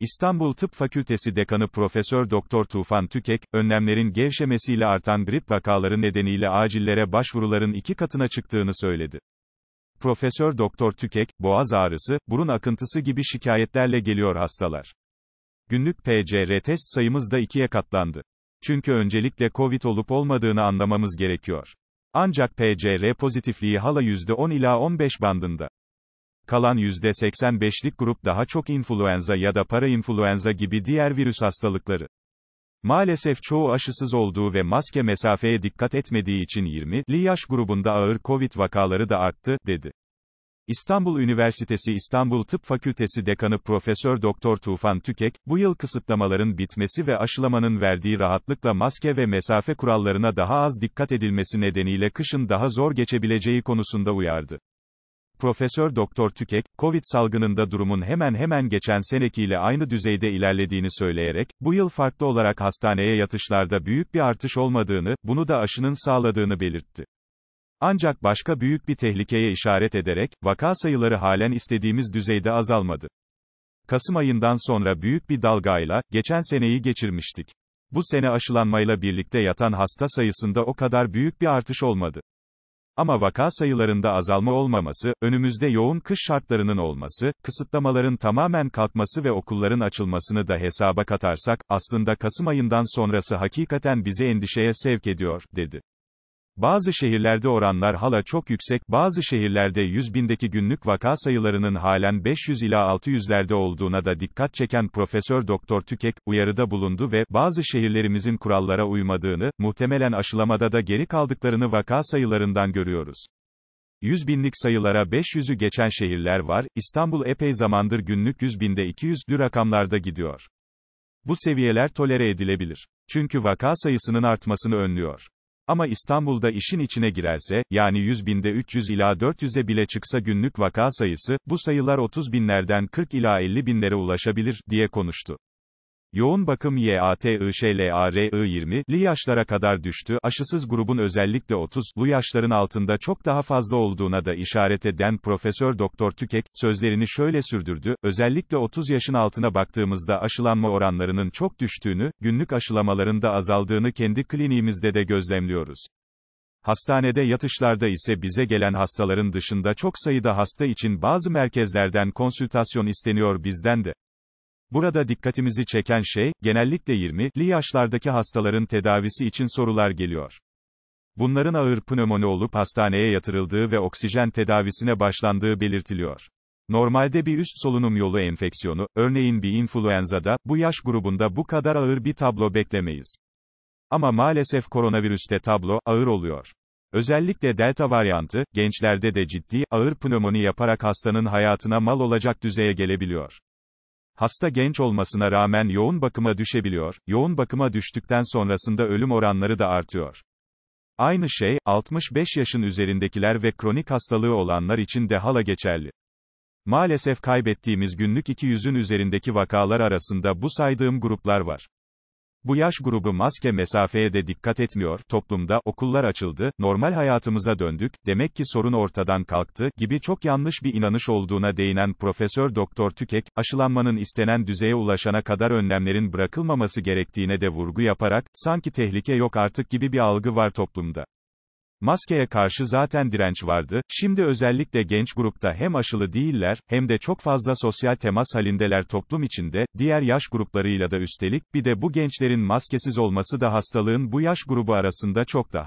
İstanbul Tıp Fakültesi Dekanı Profesör Doktor Tufan Tükek, önlemlerin gevşemesiyle artan grip vakaları nedeniyle acillere başvuruların iki katına çıktığını söyledi. Profesör Doktor Tükek, boğaz ağrısı, burun akıntısı gibi şikayetlerle geliyor hastalar. Günlük PCR test sayımız da ikiye katlandı. Çünkü öncelikle COVID olup olmadığını anlamamız gerekiyor. Ancak PCR pozitifliği hala %10 ila 15 bandında kalan %85'lik grup daha çok influenza ya da parainfluenza gibi diğer virüs hastalıkları. Maalesef çoğu aşısız olduğu ve maske mesafeye dikkat etmediği için 20'li yaş grubunda ağır Covid vakaları da arttı, dedi. İstanbul Üniversitesi İstanbul Tıp Fakültesi Dekanı Profesör Doktor Tufan Tükek, bu yıl kısıtlamaların bitmesi ve aşılamanın verdiği rahatlıkla maske ve mesafe kurallarına daha az dikkat edilmesi nedeniyle kışın daha zor geçebileceği konusunda uyardı. Profesör Doktor Tükek, Covid salgınında durumun hemen hemen geçen senekiyle aynı düzeyde ilerlediğini söyleyerek, bu yıl farklı olarak hastaneye yatışlarda büyük bir artış olmadığını, bunu da aşının sağladığını belirtti. Ancak başka büyük bir tehlikeye işaret ederek, vaka sayıları halen istediğimiz düzeyde azalmadı. Kasım ayından sonra büyük bir dalgayla, geçen seneyi geçirmiştik. Bu sene aşılanmayla birlikte yatan hasta sayısında o kadar büyük bir artış olmadı. Ama vaka sayılarında azalma olmaması, önümüzde yoğun kış şartlarının olması, kısıtlamaların tamamen kalkması ve okulların açılmasını da hesaba katarsak, aslında Kasım ayından sonrası hakikaten bizi endişeye sevk ediyor, dedi. Bazı şehirlerde oranlar hala çok yüksek, bazı şehirlerde 100 bindeki günlük vaka sayılarının halen 500 ila 600'lerde olduğuna da dikkat çeken Profesör Doktor Tükek, uyarıda bulundu ve, bazı şehirlerimizin kurallara uymadığını, muhtemelen aşılamada da geri kaldıklarını vaka sayılarından görüyoruz. 100 binlik sayılara 500'ü geçen şehirler var, İstanbul epey zamandır günlük 100 binde 200'lü rakamlarda gidiyor. Bu seviyeler tolere edilebilir. Çünkü vaka sayısının artmasını önlüyor. Ama İstanbul'da işin içine girerse, yani 100 binde 300 ila 400'e bile çıksa günlük vaka sayısı, bu sayılar 30 binlerden 40 ila 50 binlere ulaşabilir, diye konuştu. Yoğun bakım yatişlari Li yaşlara kadar düştü, aşısız grubun özellikle 30 30'lu yaşların altında çok daha fazla olduğuna da işaret eden Profesör Doktor Tükek, sözlerini şöyle sürdürdü, özellikle 30 yaşın altına baktığımızda aşılanma oranlarının çok düştüğünü, günlük aşılamalarında azaldığını kendi kliniğimizde de gözlemliyoruz. Hastanede yatışlarda ise bize gelen hastaların dışında çok sayıda hasta için bazı merkezlerden konsültasyon isteniyor bizden de. Burada dikkatimizi çeken şey, genellikle 20'li yaşlardaki hastaların tedavisi için sorular geliyor. Bunların ağır pnömoni olup hastaneye yatırıldığı ve oksijen tedavisine başlandığı belirtiliyor. Normalde bir üst solunum yolu enfeksiyonu, örneğin bir influenza'da, bu yaş grubunda bu kadar ağır bir tablo beklemeyiz. Ama maalesef koronavirüste tablo, ağır oluyor. Özellikle delta varyantı, gençlerde de ciddi, ağır pnömoni yaparak hastanın hayatına mal olacak düzeye gelebiliyor. Hasta genç olmasına rağmen yoğun bakıma düşebiliyor, yoğun bakıma düştükten sonrasında ölüm oranları da artıyor. Aynı şey, 65 yaşın üzerindekiler ve kronik hastalığı olanlar için de hala geçerli. Maalesef kaybettiğimiz günlük 200'ün üzerindeki vakalar arasında bu saydığım gruplar var. Bu yaş grubu maske mesafeye de dikkat etmiyor, toplumda, okullar açıldı, normal hayatımıza döndük, demek ki sorun ortadan kalktı, gibi çok yanlış bir inanış olduğuna değinen Profesör Doktor Tükek, aşılanmanın istenen düzeye ulaşana kadar önlemlerin bırakılmaması gerektiğine de vurgu yaparak, sanki tehlike yok artık gibi bir algı var toplumda. Maskeye karşı zaten direnç vardı, şimdi özellikle genç grupta hem aşılı değiller, hem de çok fazla sosyal temas halindeler toplum içinde, diğer yaş gruplarıyla da üstelik, bir de bu gençlerin maskesiz olması da hastalığın bu yaş grubu arasında çok da